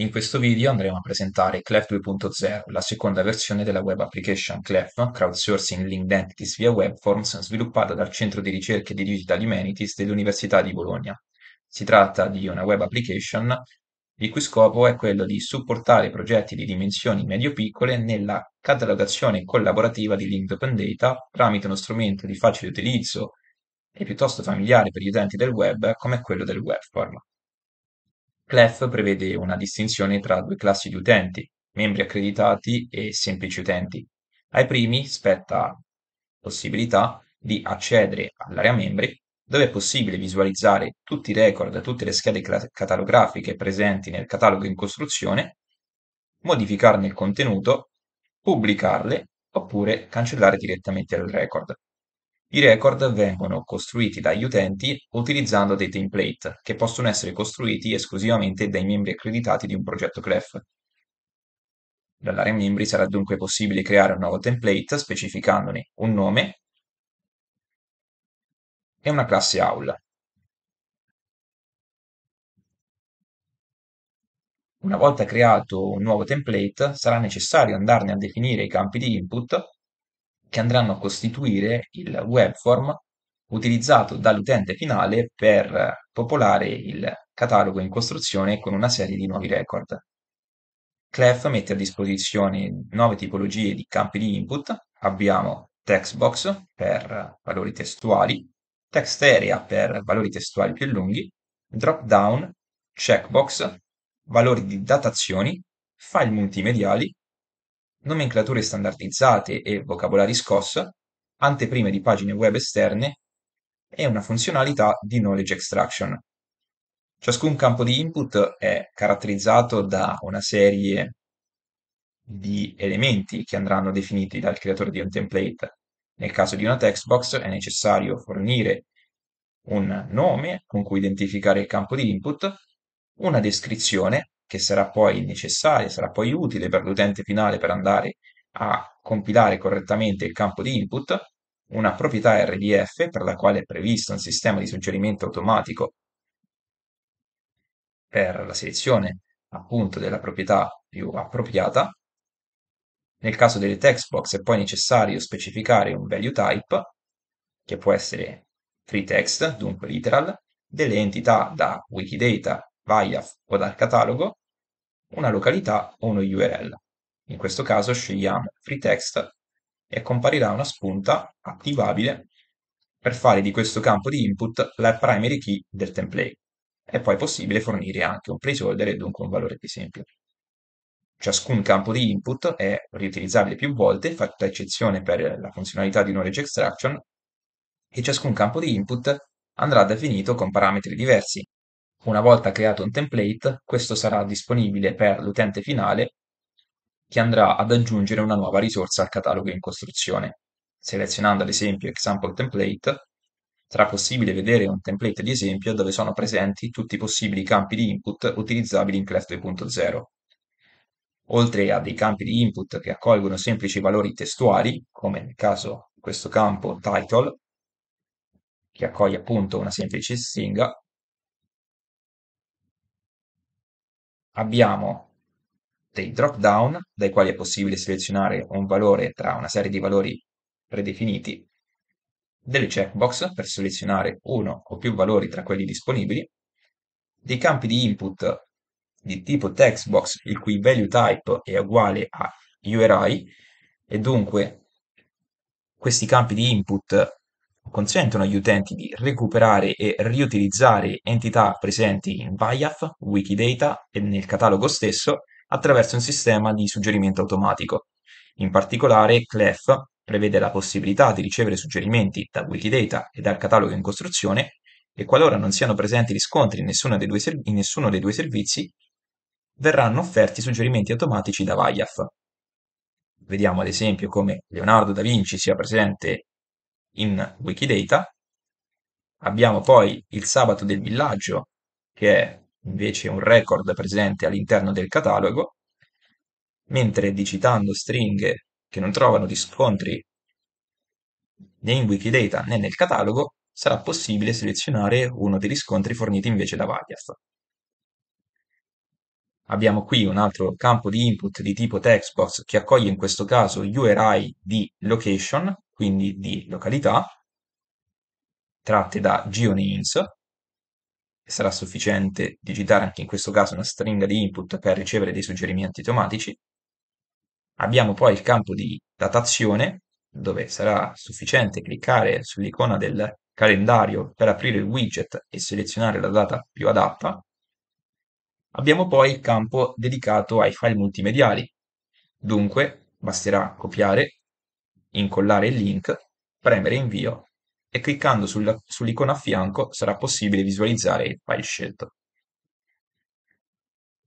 In questo video andremo a presentare Clef 2.0, la seconda versione della web application Clef, crowdsourcing linked entities via webforms, sviluppata dal Centro di Ricerche di Digital Humanities dell'Università di Bologna. Si tratta di una web application il cui scopo è quello di supportare progetti di dimensioni medio-piccole nella catalogazione collaborativa di linked open data tramite uno strumento di facile utilizzo e piuttosto familiare per gli utenti del web come quello del webform. Clef prevede una distinzione tra due classi di utenti, membri accreditati e semplici utenti. Ai primi spetta la possibilità di accedere all'area membri, dove è possibile visualizzare tutti i record, tutte le schede catalografiche presenti nel catalogo in costruzione, modificarne il contenuto, pubblicarle oppure cancellare direttamente il record. I record vengono costruiti dagli utenti utilizzando dei template, che possono essere costruiti esclusivamente dai membri accreditati di un progetto CLEF. Dall'area membri sarà dunque possibile creare un nuovo template specificandone un nome e una classe aula. Una volta creato un nuovo template sarà necessario andarne a definire i campi di input che andranno a costituire il webform utilizzato dall'utente finale per popolare il catalogo in costruzione con una serie di nuovi record. Clef mette a disposizione nuove tipologie di campi di input. Abbiamo textbox per valori testuali, text area per valori testuali più lunghi, dropdown, checkbox, valori di datazioni, file multimediali, nomenclature standardizzate e vocabolari scosso, anteprime di pagine web esterne e una funzionalità di knowledge extraction. Ciascun campo di input è caratterizzato da una serie di elementi che andranno definiti dal creatore di un template. Nel caso di una textbox è necessario fornire un nome con cui identificare il campo di input, una descrizione che sarà poi necessaria, sarà poi utile per l'utente finale per andare a compilare correttamente il campo di input, una proprietà RDF per la quale è previsto un sistema di suggerimento automatico per la selezione appunto della proprietà più appropriata. Nel caso delle text box è poi necessario specificare un value type, che può essere free text, dunque literal, delle entità da Wikidata, VIAF o dal catalogo, una località o uno URL. In questo caso scegliamo free text e comparirà una spunta attivabile per fare di questo campo di input la primary key del template. È poi possibile fornire anche un placeholder e dunque un valore di esempio. Ciascun campo di input è riutilizzabile più volte, fatta eccezione per la funzionalità di knowledge extraction, e ciascun campo di input andrà definito con parametri diversi una volta creato un template, questo sarà disponibile per l'utente finale che andrà ad aggiungere una nuova risorsa al catalogo in costruzione. Selezionando ad esempio Example Template, sarà possibile vedere un template di esempio dove sono presenti tutti i possibili campi di input utilizzabili in Clef 2.0. Oltre a dei campi di input che accolgono semplici valori testuali, come nel caso di questo campo title, che accoglie appunto una semplice stringa, abbiamo dei drop down dai quali è possibile selezionare un valore tra una serie di valori predefiniti, delle checkbox per selezionare uno o più valori tra quelli disponibili, dei campi di input di tipo textbox il cui value type è uguale a URI e dunque questi campi di input consentono agli utenti di recuperare e riutilizzare entità presenti in Viaf, Wikidata e nel catalogo stesso attraverso un sistema di suggerimento automatico. In particolare, CLEF prevede la possibilità di ricevere suggerimenti da Wikidata e dal catalogo in costruzione e qualora non siano presenti riscontri in nessuno dei due, serv- nessuno dei due servizi, verranno offerti suggerimenti automatici da Viaf. Vediamo ad esempio come Leonardo da Vinci sia presente in Wikidata. Abbiamo poi il sabato del villaggio, che è invece un record presente all'interno del catalogo, mentre digitando stringhe che non trovano riscontri né in Wikidata né nel catalogo, sarà possibile selezionare uno dei riscontri forniti invece da Variast. Abbiamo qui un altro campo di input di tipo textbox che accoglie in questo caso URI di location, quindi di località, tratte da geonames, sarà sufficiente digitare anche in questo caso una stringa di input per ricevere dei suggerimenti automatici. Abbiamo poi il campo di datazione, dove sarà sufficiente cliccare sull'icona del calendario per aprire il widget e selezionare la data più adatta. Abbiamo poi il campo dedicato ai file multimediali. Dunque, basterà copiare, incollare il link, premere invio e cliccando sulla, sull'icona a fianco sarà possibile visualizzare il file scelto.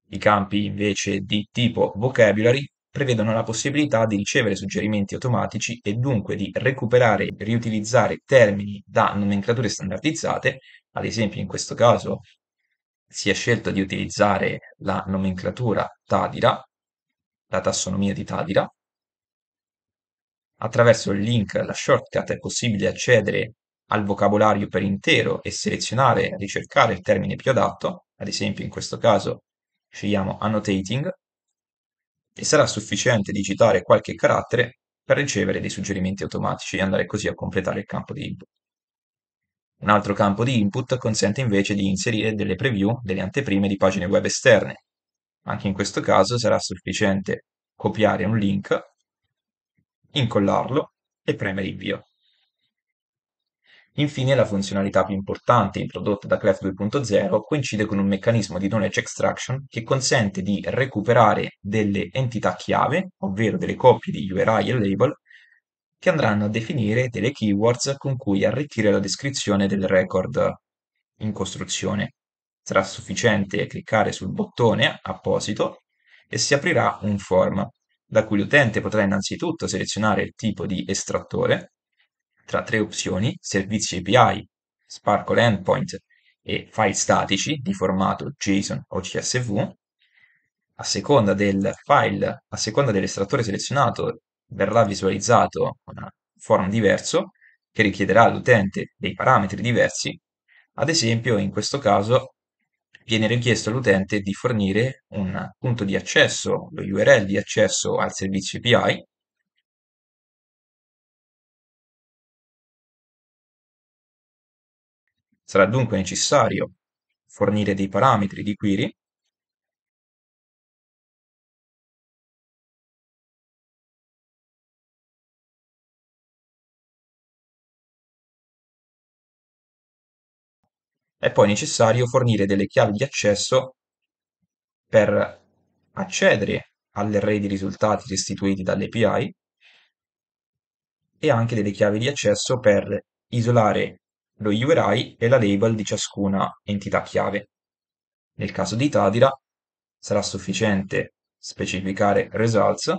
I campi invece di tipo vocabulary prevedono la possibilità di ricevere suggerimenti automatici e dunque di recuperare e riutilizzare termini da nomenclature standardizzate, ad esempio in questo caso si è scelto di utilizzare la nomenclatura Tadira, la tassonomia di Tadira. Attraverso il link La shortcut è possibile accedere al vocabolario per intero e selezionare, ricercare il termine più adatto, ad esempio in questo caso scegliamo annotating, e sarà sufficiente digitare qualche carattere per ricevere dei suggerimenti automatici e andare così a completare il campo di input. Un altro campo di input consente invece di inserire delle preview, delle anteprime di pagine web esterne. Anche in questo caso sarà sufficiente copiare un link, incollarlo e premere invio. Infine la funzionalità più importante introdotta da Clef 2.0 coincide con un meccanismo di knowledge extraction che consente di recuperare delle entità chiave, ovvero delle coppie di URI e label, che andranno a definire delle keywords con cui arricchire la descrizione del record in costruzione. Sarà sufficiente cliccare sul bottone apposito e si aprirà un form da cui l'utente potrà innanzitutto selezionare il tipo di estrattore tra tre opzioni servizi API, Sparkle Endpoint e file statici di formato JSON o CSV. A seconda del file, a seconda dell'estrattore selezionato verrà visualizzato un form diverso che richiederà all'utente dei parametri diversi. Ad esempio, in questo caso viene richiesto all'utente di fornire un punto di accesso, lo URL di accesso al servizio API Sarà dunque necessario fornire dei parametri di query È poi necessario fornire delle chiavi di accesso per accedere all'array di risultati restituiti dall'API e anche delle chiavi di accesso per isolare lo URI e la label di ciascuna entità chiave. Nel caso di Tadira sarà sufficiente specificare results.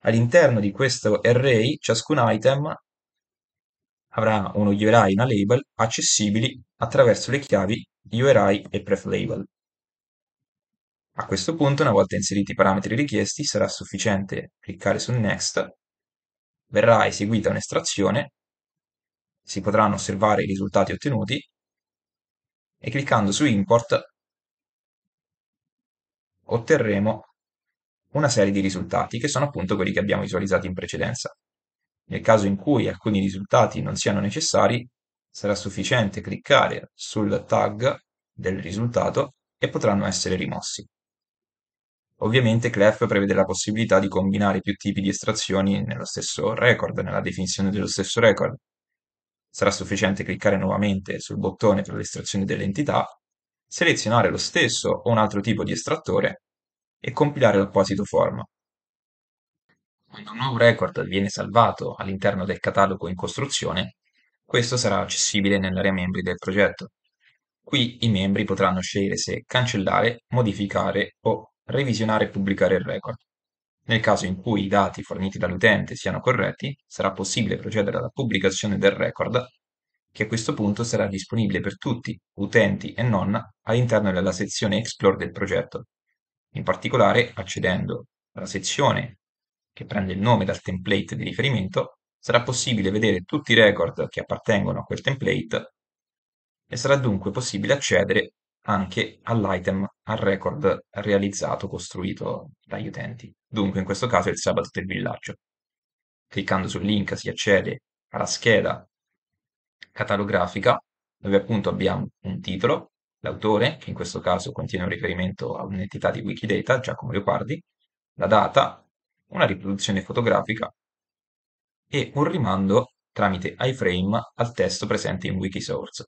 All'interno di questo array ciascun item avrà uno URI e una label accessibili attraverso le chiavi URI e preflabel. A questo punto, una volta inseriti i parametri richiesti, sarà sufficiente cliccare su Next, verrà eseguita un'estrazione, si potranno osservare i risultati ottenuti e cliccando su Import otterremo una serie di risultati che sono appunto quelli che abbiamo visualizzato in precedenza. Nel caso in cui alcuni risultati non siano necessari, sarà sufficiente cliccare sul tag del risultato e potranno essere rimossi. Ovviamente Clef prevede la possibilità di combinare più tipi di estrazioni nello stesso record, nella definizione dello stesso record. Sarà sufficiente cliccare nuovamente sul bottone per l'estrazione dell'entità, selezionare lo stesso o un altro tipo di estrattore e compilare l'apposito forma. Quando un nuovo record viene salvato all'interno del catalogo in costruzione, questo sarà accessibile nell'area membri del progetto. Qui i membri potranno scegliere se cancellare, modificare o revisionare e pubblicare il record. Nel caso in cui i dati forniti dall'utente siano corretti, sarà possibile procedere alla pubblicazione del record, che a questo punto sarà disponibile per tutti, utenti e non, all'interno della sezione Explore del progetto. In particolare, accedendo alla sezione che prende il nome dal template di riferimento, sarà possibile vedere tutti i record che appartengono a quel template e sarà dunque possibile accedere anche all'item, al record realizzato, costruito dagli utenti. Dunque in questo caso è il sabato del villaggio. Cliccando sul link si accede alla scheda catalografica dove appunto abbiamo un titolo, l'autore, che in questo caso contiene un riferimento a un'entità di Wikidata, già Giacomo Leopardi, la data, una riproduzione fotografica e un rimando tramite iframe al testo presente in Wikisource.